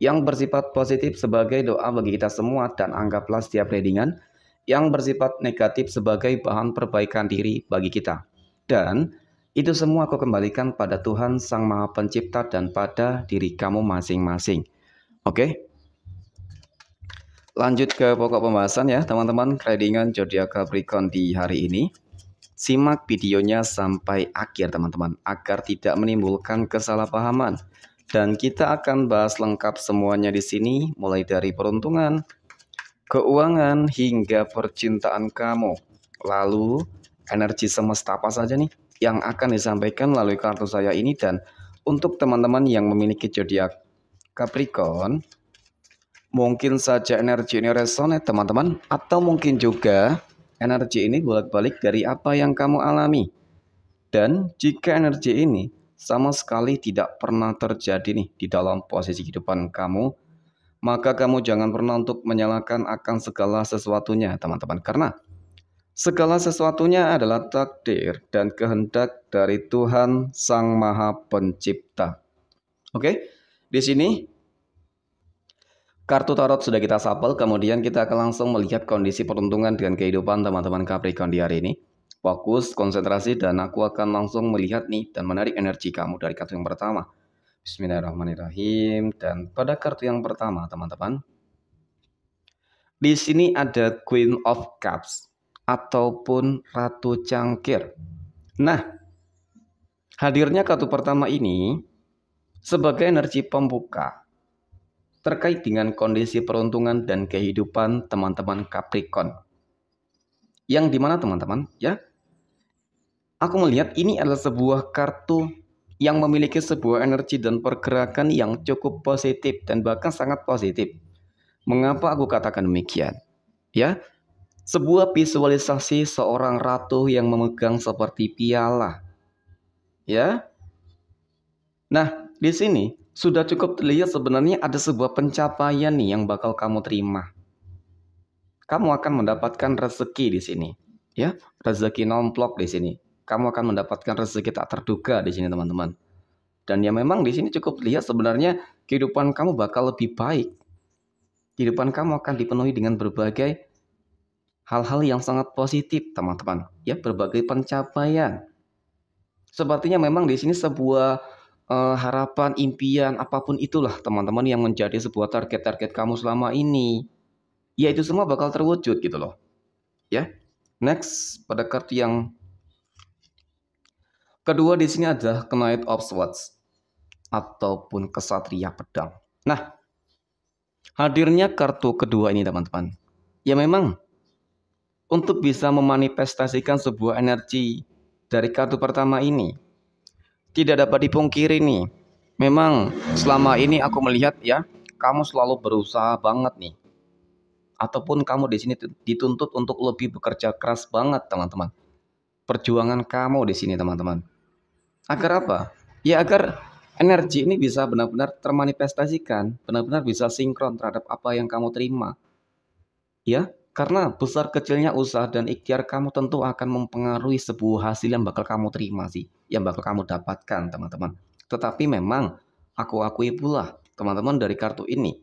yang bersifat positif sebagai doa bagi kita semua dan anggaplah setiap readingan yang bersifat negatif sebagai bahan perbaikan diri bagi kita. Dan itu semua aku kembalikan pada Tuhan Sang Maha Pencipta dan pada diri kamu masing-masing. Oke? Lanjut ke pokok pembahasan ya, teman-teman. Kredingan zodiak Capricorn di hari ini. Simak videonya sampai akhir, teman-teman, agar tidak menimbulkan kesalahpahaman dan kita akan bahas lengkap semuanya di sini mulai dari peruntungan, keuangan hingga percintaan kamu. Lalu energi semesta apa saja nih yang akan disampaikan melalui kartu saya ini dan untuk teman-teman yang memiliki zodiak Capricorn mungkin saja energi ini resonate teman-teman atau mungkin juga energi ini bolak-balik dari apa yang kamu alami. Dan jika energi ini sama sekali tidak pernah terjadi nih di dalam posisi kehidupan kamu, maka kamu jangan pernah untuk menyalahkan akan segala sesuatunya, teman-teman. Karena segala sesuatunya adalah takdir dan kehendak dari Tuhan Sang Maha Pencipta. Oke, di sini Kartu tarot sudah kita sapel, kemudian kita akan langsung melihat kondisi peruntungan dengan kehidupan teman-teman Capricorn di hari ini fokus, konsentrasi, dan aku akan langsung melihat nih dan menarik energi kamu dari kartu yang pertama. Bismillahirrahmanirrahim. Dan pada kartu yang pertama, teman-teman, di sini ada Queen of Cups ataupun Ratu Cangkir. Nah, hadirnya kartu pertama ini sebagai energi pembuka terkait dengan kondisi peruntungan dan kehidupan teman-teman Capricorn. Yang dimana teman-teman ya Aku melihat ini adalah sebuah kartu yang memiliki sebuah energi dan pergerakan yang cukup positif dan bahkan sangat positif. Mengapa aku katakan demikian? Ya, sebuah visualisasi seorang ratu yang memegang seperti piala. Ya. Nah, di sini sudah cukup terlihat sebenarnya ada sebuah pencapaian nih yang bakal kamu terima. Kamu akan mendapatkan rezeki di sini, ya. Rezeki nomplok di sini kamu akan mendapatkan rezeki tak terduga di sini teman-teman. Dan ya memang di sini cukup lihat sebenarnya kehidupan kamu bakal lebih baik. Kehidupan kamu akan dipenuhi dengan berbagai hal-hal yang sangat positif, teman-teman. Ya, berbagai pencapaian. Sepertinya memang di sini sebuah uh, harapan, impian, apapun itulah teman-teman yang menjadi sebuah target-target kamu selama ini. Ya, itu semua bakal terwujud gitu loh. Ya. Next, pada kartu yang Kedua di sini adalah Knight of Swords ataupun kesatria pedang. Nah, hadirnya kartu kedua ini teman-teman. Ya memang untuk bisa memanifestasikan sebuah energi dari kartu pertama ini tidak dapat dipungkiri nih. Memang selama ini aku melihat ya, kamu selalu berusaha banget nih. Ataupun kamu di sini dituntut untuk lebih bekerja keras banget, teman-teman. Perjuangan kamu di sini, teman-teman. Agar apa? Ya agar energi ini bisa benar-benar termanifestasikan, benar-benar bisa sinkron terhadap apa yang kamu terima. Ya, karena besar kecilnya usaha dan ikhtiar kamu tentu akan mempengaruhi sebuah hasil yang bakal kamu terima sih, yang bakal kamu dapatkan, teman-teman. Tetapi memang aku akui pula, teman-teman dari kartu ini,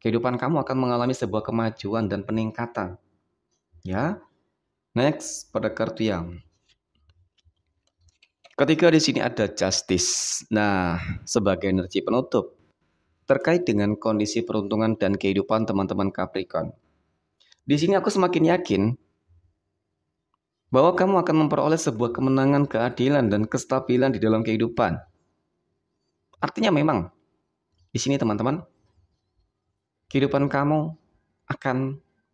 kehidupan kamu akan mengalami sebuah kemajuan dan peningkatan. Ya. Next, pada kartu yang Ketiga di sini ada justice. Nah, sebagai energi penutup terkait dengan kondisi peruntungan dan kehidupan teman-teman Capricorn. Di sini aku semakin yakin bahwa kamu akan memperoleh sebuah kemenangan keadilan dan kestabilan di dalam kehidupan. Artinya memang di sini teman-teman kehidupan kamu akan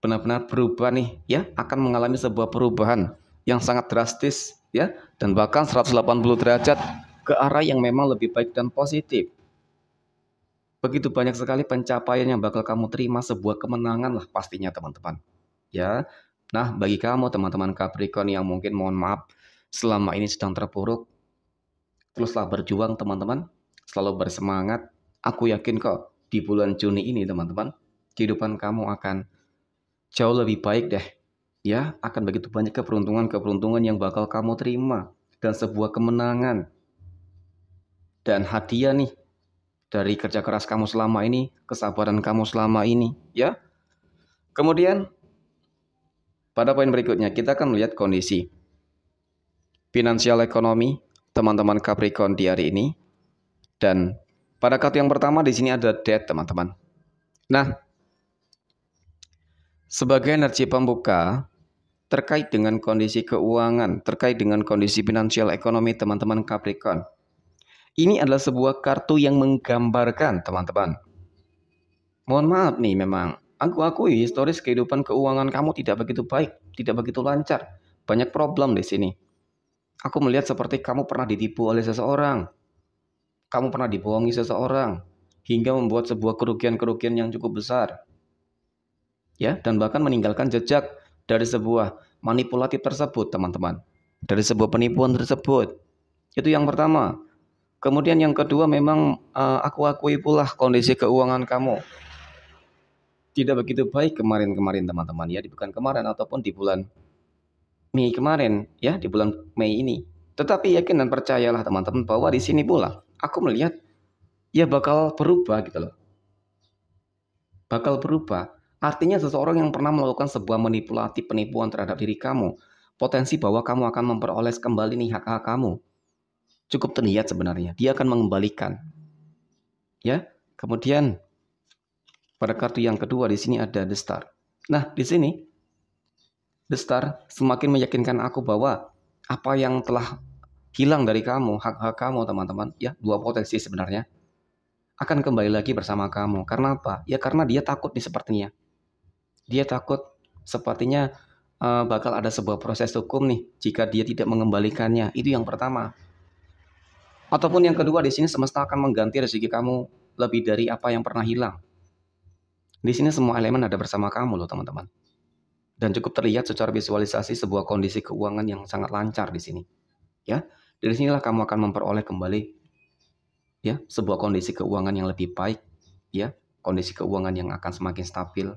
benar-benar berubah nih ya, akan mengalami sebuah perubahan yang sangat drastis ya dan bahkan 180 derajat ke arah yang memang lebih baik dan positif. Begitu banyak sekali pencapaian yang bakal kamu terima sebuah kemenangan lah pastinya teman-teman. Ya. Nah, bagi kamu teman-teman Capricorn yang mungkin mohon maaf selama ini sedang terpuruk, teruslah berjuang teman-teman, selalu bersemangat. Aku yakin kok di bulan Juni ini teman-teman, kehidupan kamu akan jauh lebih baik deh ya akan begitu banyak keberuntungan-keberuntungan yang bakal kamu terima dan sebuah kemenangan dan hadiah nih dari kerja keras kamu selama ini, kesabaran kamu selama ini, ya. Kemudian pada poin berikutnya kita akan melihat kondisi finansial ekonomi teman-teman Capricorn di hari ini dan pada kartu yang pertama di sini ada debt, teman-teman. Nah, sebagai energi pembuka, terkait dengan kondisi keuangan, terkait dengan kondisi finansial ekonomi teman-teman Capricorn. Ini adalah sebuah kartu yang menggambarkan teman-teman. Mohon maaf nih memang, aku akui historis kehidupan keuangan kamu tidak begitu baik, tidak begitu lancar. Banyak problem di sini. Aku melihat seperti kamu pernah ditipu oleh seseorang. Kamu pernah dibohongi seseorang hingga membuat sebuah kerugian-kerugian yang cukup besar. Ya, dan bahkan meninggalkan jejak dari sebuah manipulatif tersebut, teman-teman. Dari sebuah penipuan tersebut. Itu yang pertama. Kemudian yang kedua memang uh, aku akui pula kondisi keuangan kamu tidak begitu baik kemarin-kemarin teman-teman ya, di bukan kemarin ataupun di bulan Mei kemarin ya, di bulan Mei ini. Tetapi yakin dan percayalah teman-teman bahwa di sini pula aku melihat ya bakal berubah gitu loh. Bakal berubah. Artinya seseorang yang pernah melakukan sebuah manipulasi penipuan terhadap diri kamu, potensi bahwa kamu akan memperoleh kembali nih hak-hak kamu. Cukup terlihat sebenarnya. Dia akan mengembalikan. Ya. Kemudian pada kartu yang kedua di sini ada The Star. Nah, di sini The Star semakin meyakinkan aku bahwa apa yang telah hilang dari kamu, hak-hak kamu teman-teman, ya dua potensi sebenarnya akan kembali lagi bersama kamu. Karena apa? Ya karena dia takut nih sepertinya. Dia takut sepertinya uh, bakal ada sebuah proses hukum nih jika dia tidak mengembalikannya. Itu yang pertama. Ataupun yang kedua di sini semesta akan mengganti rezeki kamu lebih dari apa yang pernah hilang. Di sini semua elemen ada bersama kamu loh teman-teman. Dan cukup terlihat secara visualisasi sebuah kondisi keuangan yang sangat lancar di sini. Ya, dari sinilah kamu akan memperoleh kembali ya sebuah kondisi keuangan yang lebih baik, ya, kondisi keuangan yang akan semakin stabil,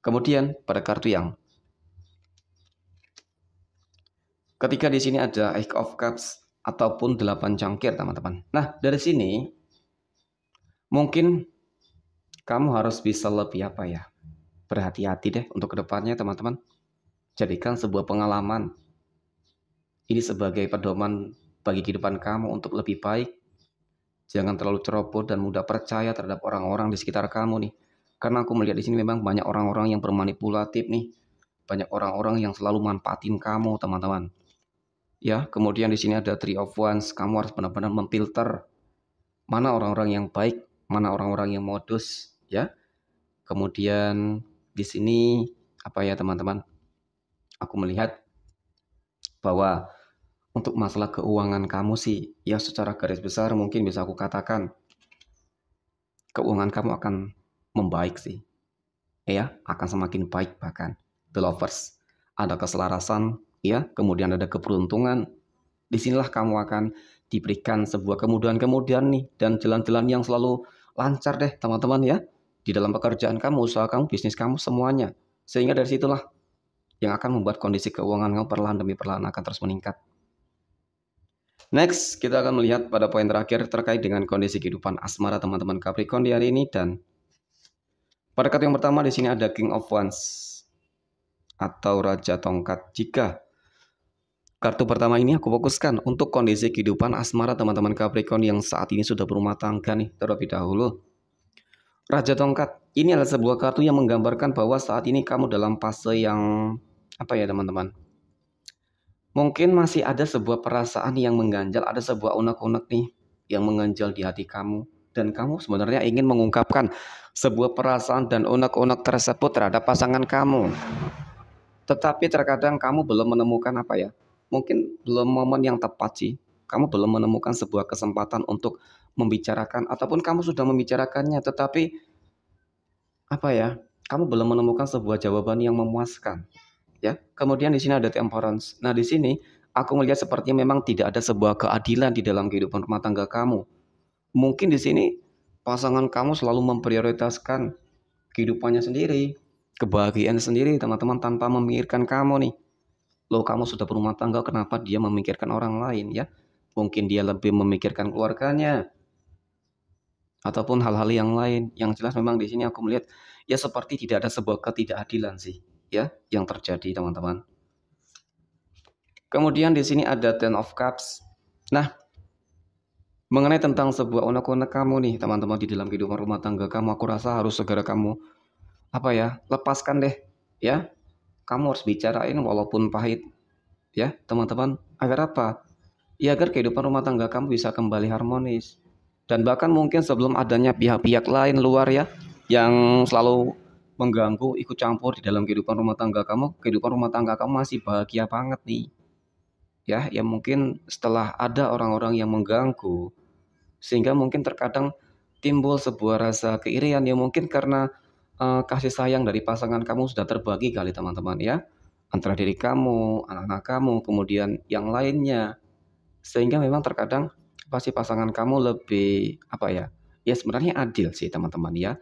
Kemudian pada kartu yang ketiga di sini ada Eight of Cups ataupun 8 cangkir teman-teman. Nah dari sini mungkin kamu harus bisa lebih apa ya berhati-hati deh untuk kedepannya teman-teman. Jadikan sebuah pengalaman ini sebagai pedoman bagi kehidupan kamu untuk lebih baik. Jangan terlalu ceroboh dan mudah percaya terhadap orang-orang di sekitar kamu nih. Karena aku melihat di sini memang banyak orang-orang yang bermanipulatif nih. Banyak orang-orang yang selalu manfaatin kamu, teman-teman. Ya, kemudian di sini ada three of wands. Kamu harus benar-benar memfilter mana orang-orang yang baik, mana orang-orang yang modus, ya. Kemudian di sini apa ya, teman-teman? Aku melihat bahwa untuk masalah keuangan kamu sih, ya secara garis besar mungkin bisa aku katakan keuangan kamu akan membaik sih. Ya, akan semakin baik bahkan. The lovers. Ada keselarasan, ya, kemudian ada keberuntungan. Disinilah kamu akan diberikan sebuah kemudahan-kemudahan nih dan jalan-jalan yang selalu lancar deh teman-teman ya di dalam pekerjaan kamu, usaha kamu, bisnis kamu semuanya. Sehingga dari situlah yang akan membuat kondisi keuangan kamu perlahan demi perlahan akan terus meningkat. Next, kita akan melihat pada poin terakhir terkait dengan kondisi kehidupan asmara teman-teman Capricorn di hari ini dan pada kata yang pertama di sini ada King of Wands atau Raja Tongkat. Jika kartu pertama ini aku fokuskan untuk kondisi kehidupan asmara teman-teman Capricorn yang saat ini sudah berumah tangga nih terlebih dahulu. Raja Tongkat ini adalah sebuah kartu yang menggambarkan bahwa saat ini kamu dalam fase yang apa ya teman-teman? Mungkin masih ada sebuah perasaan yang mengganjal, ada sebuah unek-unek nih yang mengganjal di hati kamu dan kamu sebenarnya ingin mengungkapkan sebuah perasaan dan unek-unek tersebut terhadap pasangan kamu. Tetapi terkadang kamu belum menemukan apa ya? Mungkin belum momen yang tepat sih. Kamu belum menemukan sebuah kesempatan untuk membicarakan ataupun kamu sudah membicarakannya tetapi apa ya? Kamu belum menemukan sebuah jawaban yang memuaskan. Ya. Kemudian di sini ada temperance. Nah, di sini aku melihat sepertinya memang tidak ada sebuah keadilan di dalam kehidupan rumah tangga kamu mungkin di sini pasangan kamu selalu memprioritaskan kehidupannya sendiri, kebahagiaan sendiri, teman-teman tanpa memikirkan kamu nih. Loh, kamu sudah berumah tangga, kenapa dia memikirkan orang lain ya? Mungkin dia lebih memikirkan keluarganya ataupun hal-hal yang lain. Yang jelas memang di sini aku melihat ya seperti tidak ada sebuah ketidakadilan sih ya yang terjadi teman-teman. Kemudian di sini ada ten of cups. Nah, mengenai tentang sebuah unek-unek kamu nih teman-teman di dalam kehidupan rumah tangga kamu aku rasa harus segera kamu apa ya lepaskan deh ya kamu harus bicarain walaupun pahit ya teman-teman agar apa ya agar kehidupan rumah tangga kamu bisa kembali harmonis dan bahkan mungkin sebelum adanya pihak-pihak lain luar ya yang selalu mengganggu ikut campur di dalam kehidupan rumah tangga kamu kehidupan rumah tangga kamu masih bahagia banget nih ya ya mungkin setelah ada orang-orang yang mengganggu sehingga mungkin terkadang timbul sebuah rasa keirian ya mungkin karena uh, kasih sayang dari pasangan kamu sudah terbagi kali teman-teman ya antara diri kamu, anak-anak kamu, kemudian yang lainnya sehingga memang terkadang pasti pasangan kamu lebih apa ya ya sebenarnya adil sih teman-teman ya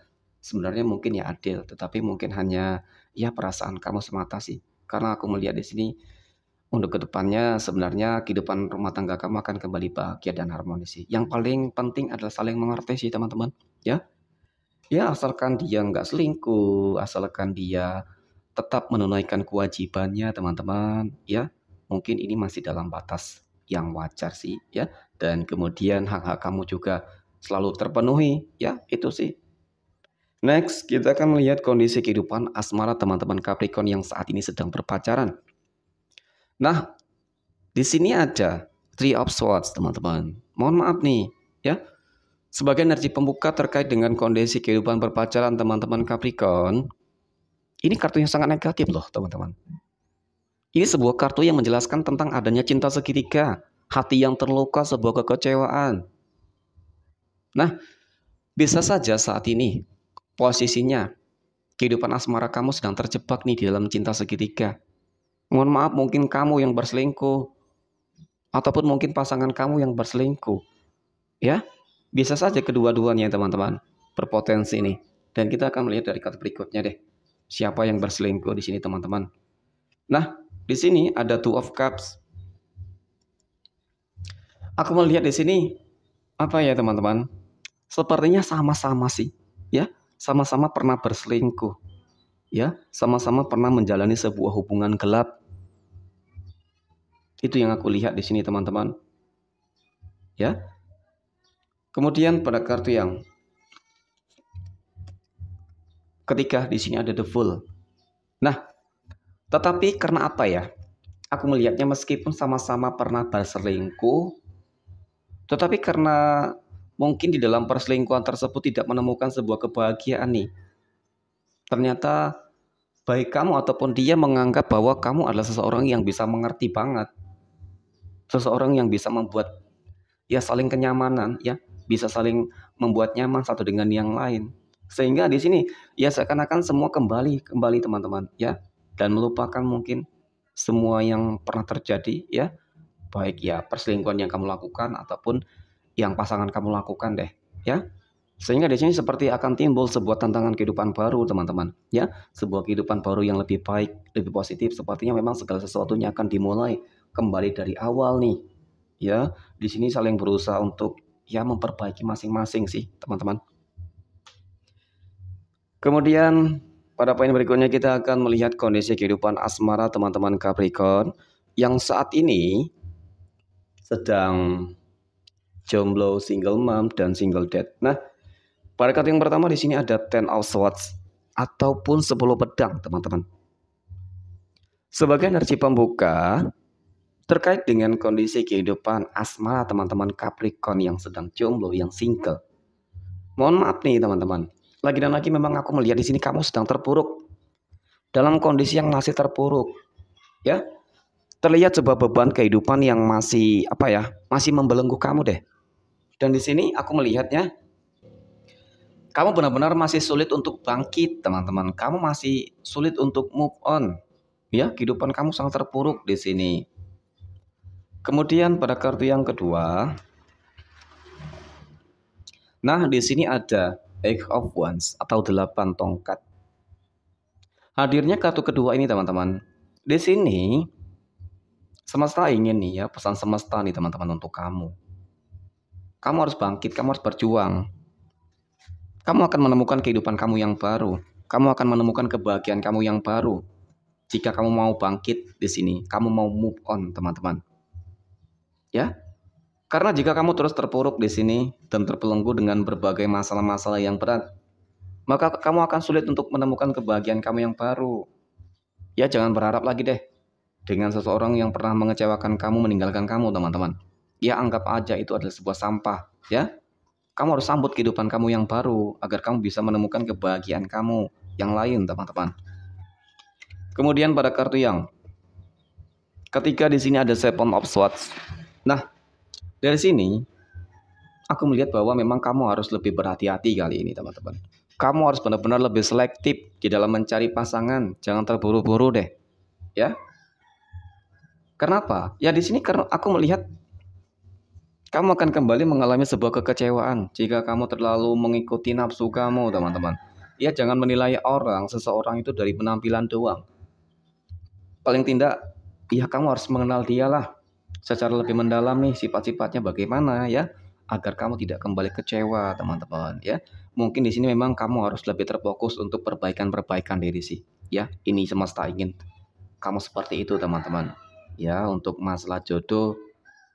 sebenarnya mungkin ya adil tetapi mungkin hanya ya perasaan kamu semata sih karena aku melihat di sini untuk kedepannya sebenarnya kehidupan rumah tangga kamu akan kembali bahagia dan harmonis sih. Yang paling penting adalah saling mengerti sih teman-teman, ya. Ya asalkan dia nggak selingkuh, asalkan dia tetap menunaikan kewajibannya teman-teman, ya. Mungkin ini masih dalam batas yang wajar sih, ya. Dan kemudian hak-hak kamu juga selalu terpenuhi, ya. Itu sih Next, kita akan melihat kondisi kehidupan asmara teman-teman Capricorn yang saat ini sedang berpacaran. Nah, di sini ada three of swords, teman-teman. Mohon maaf nih, ya. Sebagai energi pembuka terkait dengan kondisi kehidupan berpacaran teman-teman Capricorn, ini kartu yang sangat negatif loh, teman-teman. Ini sebuah kartu yang menjelaskan tentang adanya cinta segitiga, hati yang terluka, sebuah kekecewaan. Nah, bisa saja saat ini posisinya kehidupan asmara kamu sedang terjebak nih di dalam cinta segitiga. Mohon maaf mungkin kamu yang berselingkuh ataupun mungkin pasangan kamu yang berselingkuh. Ya, bisa saja kedua-duanya teman-teman berpotensi ini. Dan kita akan melihat dari kata berikutnya deh. Siapa yang berselingkuh di sini teman-teman. Nah, di sini ada two of cups. Aku melihat di sini apa ya teman-teman? Sepertinya sama-sama sih, ya. Sama-sama pernah berselingkuh. Ya, sama-sama pernah menjalani sebuah hubungan gelap itu yang aku lihat di sini teman-teman. Ya. Kemudian pada kartu yang ketiga di sini ada the full. Nah, tetapi karena apa ya? Aku melihatnya meskipun sama-sama pernah berselingkuh, tetapi karena mungkin di dalam perselingkuhan tersebut tidak menemukan sebuah kebahagiaan nih. Ternyata baik kamu ataupun dia menganggap bahwa kamu adalah seseorang yang bisa mengerti banget seseorang yang bisa membuat ya saling kenyamanan ya bisa saling membuat nyaman satu dengan yang lain sehingga di sini ya seakan-akan semua kembali kembali teman-teman ya dan melupakan mungkin semua yang pernah terjadi ya baik ya perselingkuhan yang kamu lakukan ataupun yang pasangan kamu lakukan deh ya sehingga di sini seperti akan timbul sebuah tantangan kehidupan baru teman-teman ya sebuah kehidupan baru yang lebih baik lebih positif sepertinya memang segala sesuatunya akan dimulai kembali dari awal nih. Ya, di sini saling berusaha untuk ya memperbaiki masing-masing sih, teman-teman. Kemudian pada poin berikutnya kita akan melihat kondisi kehidupan asmara teman-teman Capricorn yang saat ini sedang jomblo single mom dan single dad. Nah, pada kartu yang pertama di sini ada ten of swords ataupun 10 pedang, teman-teman. Sebagai energi pembuka, Terkait dengan kondisi kehidupan asmara teman-teman Capricorn yang sedang jomblo, yang single. Mohon maaf nih teman-teman. Lagi dan lagi memang aku melihat di sini kamu sedang terpuruk. Dalam kondisi yang masih terpuruk. Ya. Terlihat sebuah beban kehidupan yang masih apa ya? Masih membelenggu kamu deh. Dan di sini aku melihatnya kamu benar-benar masih sulit untuk bangkit, teman-teman. Kamu masih sulit untuk move on. Ya, kehidupan kamu sangat terpuruk di sini. Kemudian pada kartu yang kedua, nah di sini ada Eight of Wands atau delapan tongkat. Hadirnya kartu kedua ini teman-teman. Di sini semesta ingin nih ya pesan semesta nih teman-teman untuk kamu. Kamu harus bangkit, kamu harus berjuang. Kamu akan menemukan kehidupan kamu yang baru. Kamu akan menemukan kebahagiaan kamu yang baru. Jika kamu mau bangkit di sini, kamu mau move on, teman-teman Ya. Karena jika kamu terus terpuruk di sini dan terbelenggu dengan berbagai masalah-masalah yang berat, maka kamu akan sulit untuk menemukan kebahagiaan kamu yang baru. Ya, jangan berharap lagi deh dengan seseorang yang pernah mengecewakan kamu meninggalkan kamu, teman-teman. Ya, anggap aja itu adalah sebuah sampah, ya. Kamu harus sambut kehidupan kamu yang baru agar kamu bisa menemukan kebahagiaan kamu yang lain, teman-teman. Kemudian pada kartu yang ketiga di sini ada Seven of Swords. Nah, dari sini aku melihat bahwa memang kamu harus lebih berhati-hati kali ini, teman-teman. Kamu harus benar-benar lebih selektif di dalam mencari pasangan. Jangan terburu-buru deh. Ya. Kenapa? Ya di sini karena aku melihat kamu akan kembali mengalami sebuah kekecewaan jika kamu terlalu mengikuti nafsu kamu, teman-teman. Ya jangan menilai orang, seseorang itu dari penampilan doang. Paling tidak, ya kamu harus mengenal dia lah secara lebih mendalam nih sifat-sifatnya bagaimana ya agar kamu tidak kembali kecewa teman-teman ya mungkin di sini memang kamu harus lebih terfokus untuk perbaikan-perbaikan diri sih ya ini semesta ingin kamu seperti itu teman-teman ya untuk masalah jodoh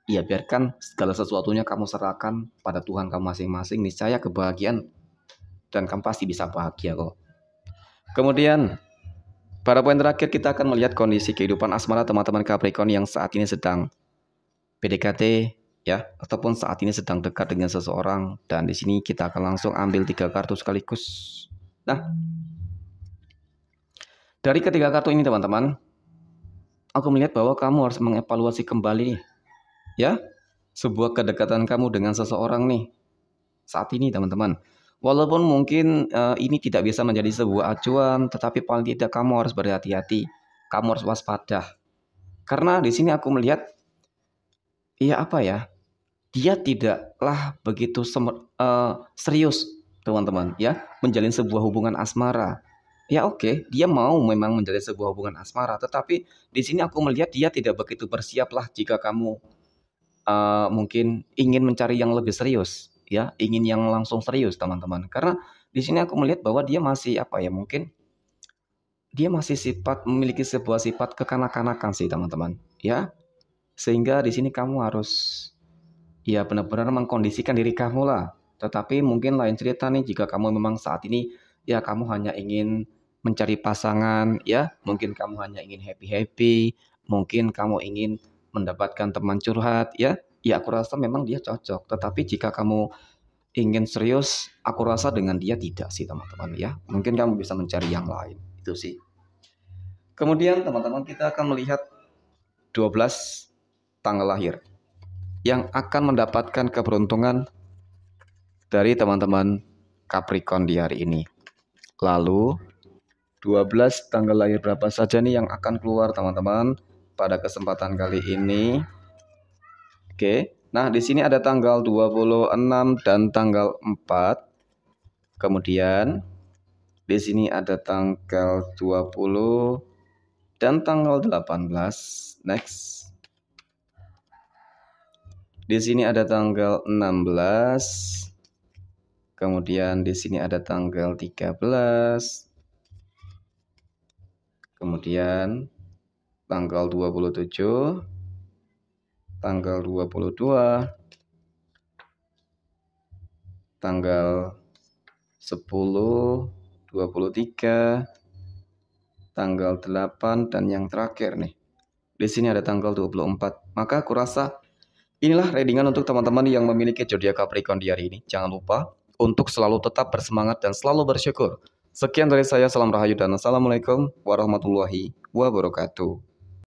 ya biarkan segala sesuatunya kamu serahkan pada Tuhan kamu masing-masing niscaya kebahagiaan dan kamu pasti bisa bahagia kok kemudian pada poin terakhir kita akan melihat kondisi kehidupan asmara teman-teman Capricorn yang saat ini sedang PDKT ya ataupun saat ini sedang dekat dengan seseorang dan di sini kita akan langsung ambil tiga kartu sekaligus. Nah, dari ketiga kartu ini teman-teman, aku melihat bahwa kamu harus mengevaluasi kembali ya sebuah kedekatan kamu dengan seseorang nih saat ini teman-teman. Walaupun mungkin uh, ini tidak bisa menjadi sebuah acuan, tetapi paling tidak kamu harus berhati-hati, kamu harus waspada. Karena di sini aku melihat ya apa ya dia tidaklah begitu semer, uh, serius teman-teman ya menjalin sebuah hubungan asmara ya oke okay, dia mau memang menjalin sebuah hubungan asmara tetapi di sini aku melihat dia tidak begitu bersiaplah jika kamu uh, mungkin ingin mencari yang lebih serius ya ingin yang langsung serius teman-teman karena di sini aku melihat bahwa dia masih apa ya mungkin dia masih sifat memiliki sebuah sifat kekanak-kanakan sih teman-teman ya sehingga di sini kamu harus ya benar-benar mengkondisikan diri kamu lah. Tetapi mungkin lain cerita nih jika kamu memang saat ini ya kamu hanya ingin mencari pasangan ya, mungkin kamu hanya ingin happy-happy, mungkin kamu ingin mendapatkan teman curhat ya. Ya aku rasa memang dia cocok, tetapi jika kamu ingin serius, aku rasa dengan dia tidak sih teman-teman ya. Mungkin kamu bisa mencari yang lain. Itu sih. Kemudian teman-teman kita akan melihat 12 tanggal lahir yang akan mendapatkan keberuntungan dari teman-teman Capricorn di hari ini. Lalu 12 tanggal lahir berapa saja nih yang akan keluar teman-teman pada kesempatan kali ini. Oke. Nah, di sini ada tanggal 26 dan tanggal 4. Kemudian di sini ada tanggal 20 dan tanggal 18. Next. Di sini ada tanggal 16. Kemudian di sini ada tanggal 13. Kemudian tanggal 27, tanggal 22, tanggal 10, 23, tanggal 8 dan yang terakhir nih. Di sini ada tanggal 24. Maka aku rasa Inilah readingan untuk teman-teman yang memiliki zodiak Capricorn di hari ini. Jangan lupa untuk selalu tetap bersemangat dan selalu bersyukur. Sekian dari saya, salam rahayu dan assalamualaikum warahmatullahi wabarakatuh.